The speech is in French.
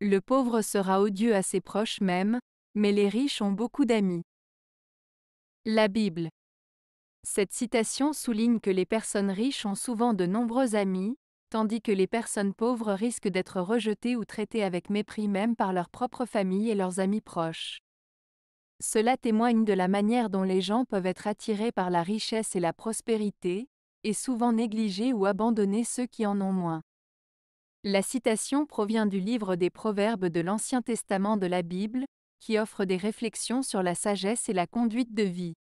Le pauvre sera odieux à ses proches même, mais les riches ont beaucoup d'amis. La Bible. Cette citation souligne que les personnes riches ont souvent de nombreux amis, tandis que les personnes pauvres risquent d'être rejetées ou traitées avec mépris même par leur propre famille et leurs amis proches. Cela témoigne de la manière dont les gens peuvent être attirés par la richesse et la prospérité, et souvent négliger ou abandonner ceux qui en ont moins. La citation provient du livre des Proverbes de l'Ancien Testament de la Bible, qui offre des réflexions sur la sagesse et la conduite de vie.